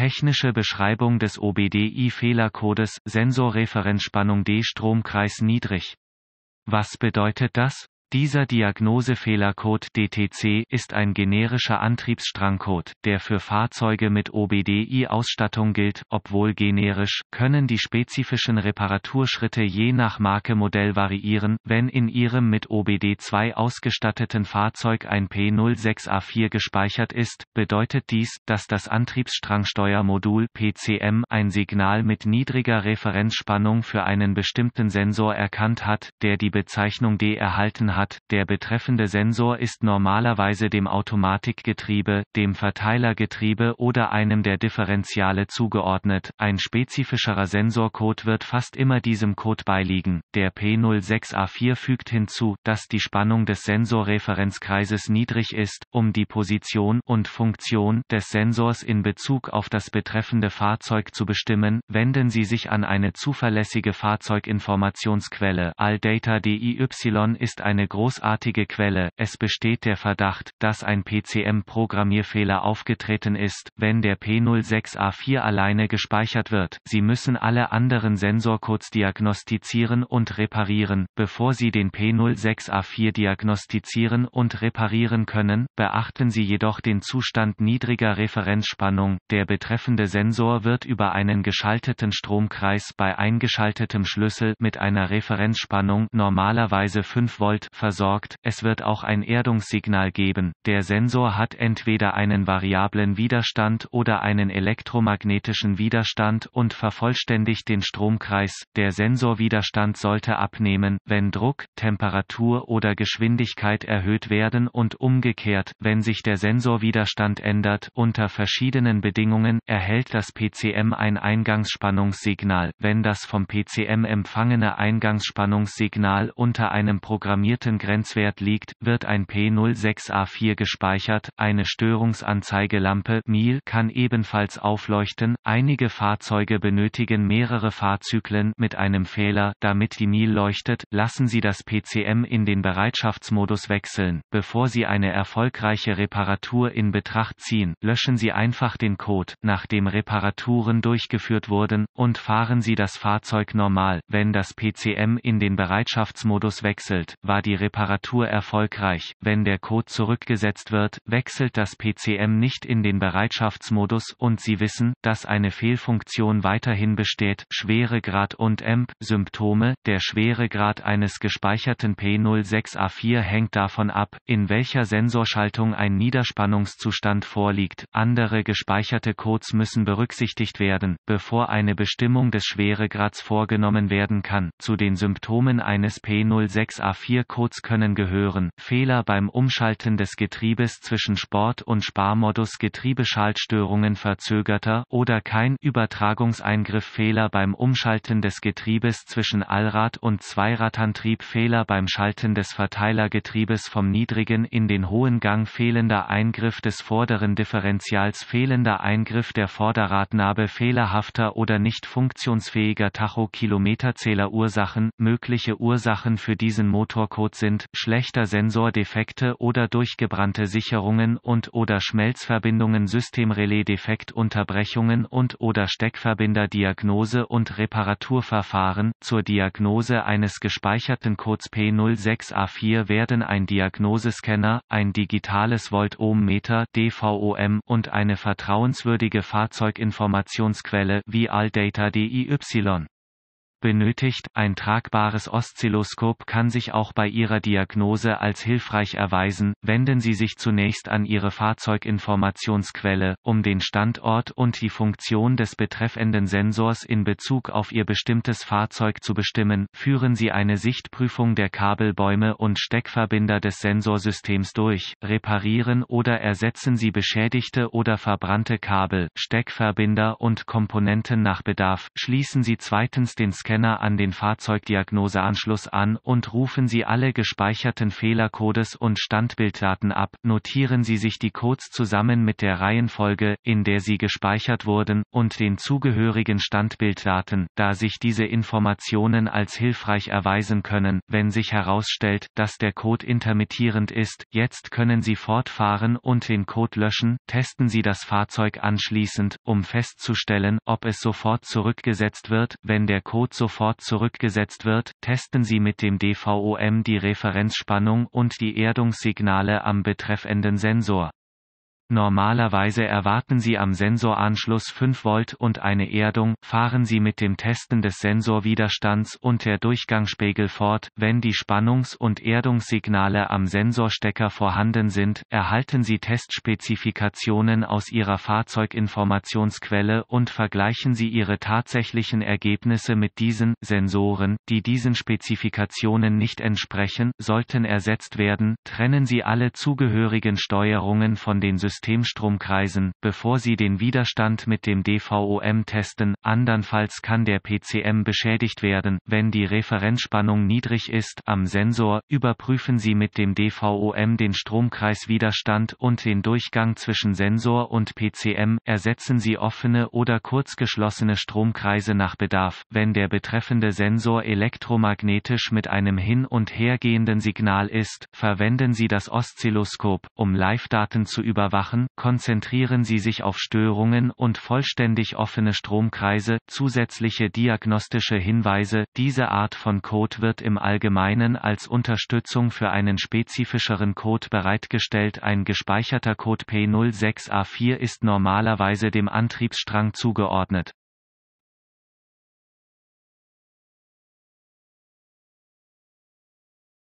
Technische Beschreibung des OBDI-Fehlercodes Sensorreferenzspannung D Stromkreis niedrig. Was bedeutet das? Dieser Diagnosefehlercode DTC ist ein generischer Antriebsstrangcode, der für Fahrzeuge mit OBDI-Ausstattung gilt. Obwohl generisch, können die spezifischen Reparaturschritte je nach Marke Modell variieren, wenn in Ihrem mit OBD2 ausgestatteten Fahrzeug ein P06A4 gespeichert ist, bedeutet dies, dass das Antriebsstrangsteuermodul PCM ein Signal mit niedriger Referenzspannung für einen bestimmten Sensor erkannt hat, der die Bezeichnung D erhalten hat hat, der betreffende Sensor ist normalerweise dem Automatikgetriebe, dem Verteilergetriebe oder einem der Differentiale zugeordnet. Ein spezifischerer Sensorcode wird fast immer diesem Code beiliegen. Der P06A4 fügt hinzu, dass die Spannung des Sensorreferenzkreises niedrig ist, um die Position und Funktion des Sensors in Bezug auf das betreffende Fahrzeug zu bestimmen. Wenden Sie sich an eine zuverlässige Fahrzeuginformationsquelle. Aldata DIY ist eine großartige Quelle. Es besteht der Verdacht, dass ein PCM-Programmierfehler aufgetreten ist, wenn der P06A4 alleine gespeichert wird. Sie müssen alle anderen Sensorcodes diagnostizieren und reparieren, bevor Sie den P06A4 diagnostizieren und reparieren können. Beachten Sie jedoch den Zustand niedriger Referenzspannung. Der betreffende Sensor wird über einen geschalteten Stromkreis bei eingeschaltetem Schlüssel mit einer Referenzspannung normalerweise 5 Volt versorgt, es wird auch ein Erdungssignal geben, der Sensor hat entweder einen variablen Widerstand oder einen elektromagnetischen Widerstand und vervollständigt den Stromkreis, der Sensorwiderstand sollte abnehmen, wenn Druck, Temperatur oder Geschwindigkeit erhöht werden und umgekehrt, wenn sich der Sensorwiderstand ändert unter verschiedenen Bedingungen, erhält das PCM ein Eingangsspannungssignal, wenn das vom PCM empfangene Eingangsspannungssignal unter einem programmierten Grenzwert liegt, wird ein P06A4 gespeichert. Eine Störungsanzeigelampe MIL kann ebenfalls aufleuchten. Einige Fahrzeuge benötigen mehrere Fahrzyklen mit einem Fehler, damit die MIL leuchtet. Lassen Sie das PCM in den Bereitschaftsmodus wechseln, bevor Sie eine erfolgreiche Reparatur in Betracht ziehen. Löschen Sie einfach den Code, nachdem Reparaturen durchgeführt wurden, und fahren Sie das Fahrzeug normal. Wenn das PCM in den Bereitschaftsmodus wechselt, war die die Reparatur erfolgreich. Wenn der Code zurückgesetzt wird, wechselt das PCM nicht in den Bereitschaftsmodus und Sie wissen, dass eine Fehlfunktion weiterhin besteht. Schweregrad und EMP Symptome. Der Schweregrad eines gespeicherten P06A4 hängt davon ab, in welcher Sensorschaltung ein Niederspannungszustand vorliegt. Andere gespeicherte Codes müssen berücksichtigt werden, bevor eine Bestimmung des Schweregrads vorgenommen werden kann. Zu den Symptomen eines P06A4 Codes Inputs können gehören, Fehler beim Umschalten des Getriebes zwischen Sport- und Sparmodus Getriebeschaltstörungen verzögerter oder kein Übertragungseingriff Fehler beim Umschalten des Getriebes zwischen Allrad- und Zweiradantrieb Fehler beim Schalten des Verteilergetriebes vom niedrigen in den hohen Gang fehlender Eingriff des vorderen Differentials fehlender Eingriff der Vorderradnabe fehlerhafter oder nicht funktionsfähiger Tacho Kilometerzähler Ursachen, mögliche Ursachen für diesen Motorcode bedroht sind, schlechter Sensordefekte oder durchgebrannte Sicherungen und/oder Schmelzverbindungen Systemrelaisdefekt Unterbrechungen und/oder Steckverbinder-Diagnose und Reparaturverfahren. Zur Diagnose eines gespeicherten Codes P06A4 werden ein Diagnosescanner, ein digitales Voltohmmeter DVOM und eine vertrauenswürdige Fahrzeuginformationsquelle wie AllData DIY benötigt. Ein tragbares Oszilloskop kann sich auch bei Ihrer Diagnose als hilfreich erweisen. Wenden Sie sich zunächst an Ihre Fahrzeuginformationsquelle, um den Standort und die Funktion des betreffenden Sensors in Bezug auf Ihr bestimmtes Fahrzeug zu bestimmen. Führen Sie eine Sichtprüfung der Kabelbäume und Steckverbinder des Sensorsystems durch. Reparieren oder ersetzen Sie beschädigte oder verbrannte Kabel, Steckverbinder und Komponenten nach Bedarf. Schließen Sie zweitens den Scan Scanner an den Fahrzeugdiagnoseanschluss an und rufen Sie alle gespeicherten Fehlercodes und Standbilddaten ab, notieren Sie sich die Codes zusammen mit der Reihenfolge, in der sie gespeichert wurden, und den zugehörigen Standbilddaten, da sich diese Informationen als hilfreich erweisen können, wenn sich herausstellt, dass der Code intermittierend ist. Jetzt können Sie fortfahren und den Code löschen, testen Sie das Fahrzeug anschließend, um festzustellen, ob es sofort zurückgesetzt wird, wenn der Code sofort zurückgesetzt wird, testen Sie mit dem DVOM die Referenzspannung und die Erdungssignale am betreffenden Sensor. Normalerweise erwarten Sie am Sensoranschluss 5 Volt und eine Erdung, fahren Sie mit dem Testen des Sensorwiderstands und der Durchgangsspegel fort, wenn die Spannungs- und Erdungssignale am Sensorstecker vorhanden sind, erhalten Sie Testspezifikationen aus Ihrer Fahrzeuginformationsquelle und vergleichen Sie Ihre tatsächlichen Ergebnisse mit diesen Sensoren, die diesen Spezifikationen nicht entsprechen, sollten ersetzt werden, trennen Sie alle zugehörigen Steuerungen von den Systemen Systemstromkreisen, bevor sie den Widerstand mit dem DVOM testen, andernfalls kann der PCM beschädigt werden. Wenn die Referenzspannung niedrig ist am Sensor, überprüfen Sie mit dem DVOM den Stromkreiswiderstand und den Durchgang zwischen Sensor und PCM, ersetzen Sie offene oder kurzgeschlossene Stromkreise nach Bedarf, wenn der betreffende Sensor elektromagnetisch mit einem hin- und hergehenden Signal ist, verwenden Sie das Oszilloskop, um Live-Daten zu überwachen machen, konzentrieren sie sich auf Störungen und vollständig offene Stromkreise, zusätzliche diagnostische Hinweise. Diese Art von Code wird im Allgemeinen als Unterstützung für einen spezifischeren Code bereitgestellt. Ein gespeicherter Code P06A4 ist normalerweise dem Antriebsstrang zugeordnet.